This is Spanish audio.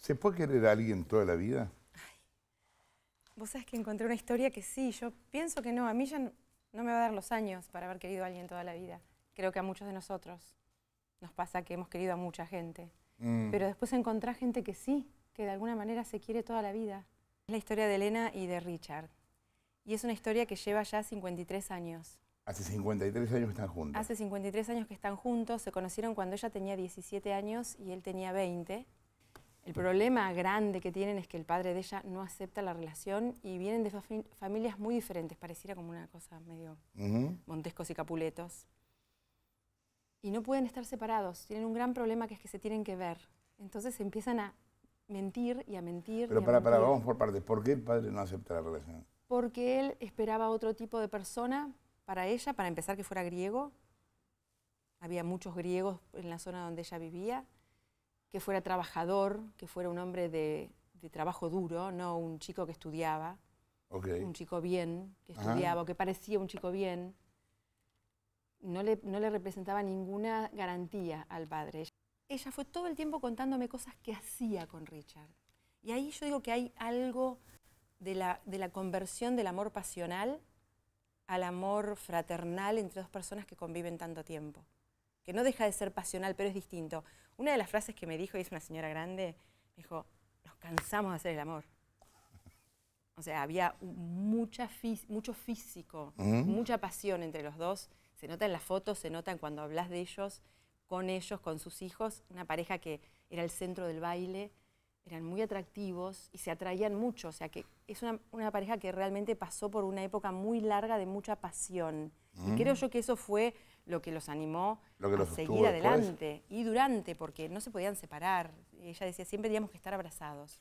¿Se puede querer a alguien toda la vida? vos sabés que encontré una historia que sí, yo pienso que no, a mí ya no, me va a dar los años para haber querido a alguien toda la vida. Creo que a muchos de nosotros nos pasa que hemos querido a mucha gente. Mm. Pero después encontrar gente que sí, que de alguna manera se quiere toda la vida. Es la historia de Elena y de Richard. Y es una historia que lleva ya 53 años. Hace 53 años que están juntos. Hace 53 años que están juntos. Se conocieron cuando ella tenía 17 años y él tenía 20. El problema grande que tienen es que el padre de ella no acepta la relación y vienen de familias muy diferentes, pareciera como una cosa medio montescos y capuletos. Y no pueden estar separados, tienen un gran problema que es que se tienen que ver. Entonces empiezan a mentir y a mentir. Pero para, para, vamos por partes. ¿Por qué el padre no acepta la relación? Porque él esperaba otro tipo de persona para ella, para empezar que fuera griego. Había muchos griegos en la zona donde ella vivía que fuera trabajador, que fuera un hombre de, trabajo duro, no un chico que estudiaba, un chico bien, que estudiaba, que parecía un chico bien. No le, representaba ninguna garantía al padre. Ella fue todo el tiempo contándome cosas que hacía con Richard. Y ahí yo digo que hay algo de la conversión del amor pasional al amor fraternal entre dos personas que conviven tanto tiempo que no deja de ser pasional, pero es distinto. Una de las frases que me dijo, y es una señora grande, me dijo, nos cansamos de hacer el amor. O sea, había mucha mucho físico, mucha pasión entre los dos. Se nota en las fotos, se nota cuando hablas de ellos, con ellos, con sus hijos. Una pareja que era el centro del baile, eran muy atractivos y se atraían mucho. O sea, que es una, pareja que realmente pasó por una época muy larga de mucha pasión. Y mm. creo yo que eso fue lo que los animó a seguir adelante y durante, porque no se podían separar. Ella decía, siempre teníamos que estar abrazados.